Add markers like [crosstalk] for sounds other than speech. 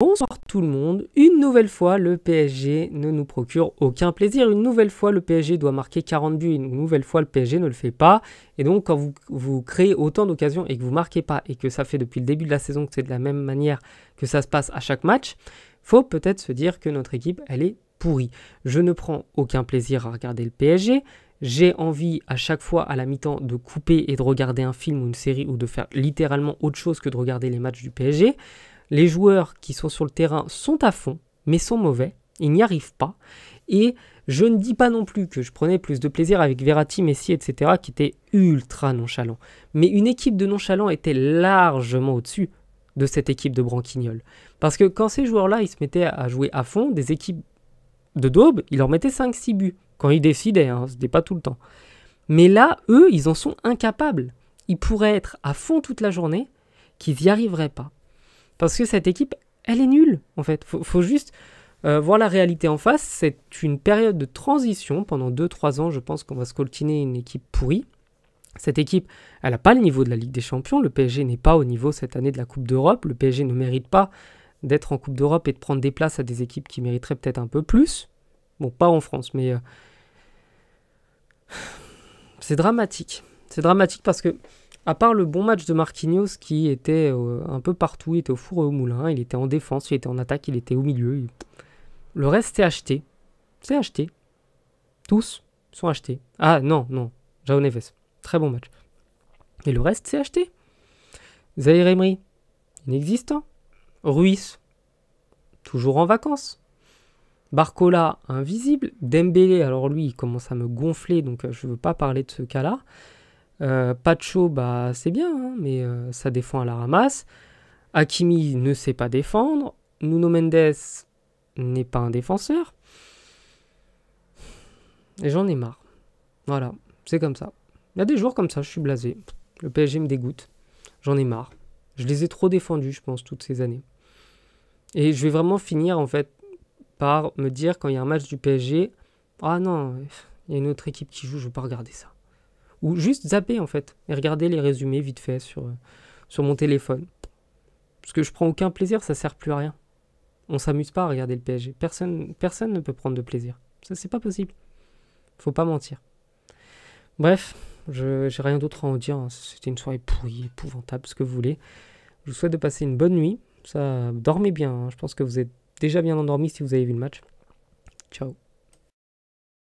Bonsoir tout le monde. Une nouvelle fois, le PSG ne nous procure aucun plaisir. Une nouvelle fois, le PSG doit marquer 40 buts. Une nouvelle fois, le PSG ne le fait pas. Et donc, quand vous, créez autant d'occasions et que vous marquez pas, et que ça fait depuis le début de la saison que c'est de la même manière que ça se passe à chaque match, faut peut-être se dire que notre équipe, elle est pourrie. Je ne prends aucun plaisir à regarder le PSG. J'ai envie à chaque fois à la mi-temps de couper et de regarder un film ou une série ou de faire littéralement autre chose que de regarder les matchs du PSG les joueurs qui sont sur le terrain sont à fond, mais sont mauvais, ils n'y arrivent pas. Et je ne dis pas non plus que je prenais plus de plaisir avec Verratti, Messi, etc., qui étaient ultra nonchalants. Mais une équipe de nonchalants était largement au-dessus de cette équipe de branquignoles. Parce que quand ces joueurs-là, ils se mettaient à jouer à fond, des équipes de daube, ils leur mettaient 5-6 buts. Quand ils décidaient, hein, ce n'était pas tout le temps. Mais là, eux, ils en sont incapables. Ils pourraient être à fond toute la journée, qu'ils n'y arriveraient pas. Parce que cette équipe, elle est nulle, en fait. Faut, faut juste euh, voir la réalité en face. C'est une période de transition. Pendant 2-3 ans, je pense qu'on va scoltiner une équipe pourrie. Cette équipe, elle n'a pas le niveau de la Ligue des Champions. Le PSG n'est pas au niveau cette année de la Coupe d'Europe. Le PSG ne mérite pas d'être en Coupe d'Europe et de prendre des places à des équipes qui mériteraient peut-être un peu plus. Bon, pas en France, mais... Euh, [sighs] c'est dramatique. C'est dramatique parce que à part le bon match de Marquinhos qui était euh, un peu partout, il était au four et au moulin, il était en défense, il était en attaque, il était au milieu. Le reste c'est acheté. C'est acheté. Tous sont achetés. Ah non, non. Jao Très bon match. Et le reste c'est acheté. Zahir Emery. Inexistant. Ruiz. Toujours en vacances. Barcola, invisible. Dembélé, alors lui, il commence à me gonfler, donc euh, je ne veux pas parler de ce cas-là. Euh, Pacho, bah, c'est bien, hein, mais euh, ça défend à la ramasse. Akimi ne sait pas défendre. Nuno Mendes n'est pas un défenseur. Et j'en ai marre. Voilà, c'est comme ça. Il y a des jours comme ça, je suis blasé. Le PSG me dégoûte. J'en ai marre. Je les ai trop défendus, je pense, toutes ces années. Et je vais vraiment finir, en fait, par me dire quand il y a un match du PSG, ah non, il y a une autre équipe qui joue, je ne veux pas regarder ça ou juste zapper en fait et regarder les résumés vite fait sur, euh, sur mon téléphone. Parce que je prends aucun plaisir, ça sert plus à rien. On s'amuse pas à regarder le PSG. Personne, personne ne peut prendre de plaisir. Ça, c'est pas possible. Faut pas mentir. Bref, je j'ai rien d'autre à en dire. Hein. C'était une soirée pourrie, épouvantable, ce que vous voulez. Je vous souhaite de passer une bonne nuit. Ça, dormez bien. Hein. Je pense que vous êtes déjà bien endormi si vous avez vu le match. Ciao.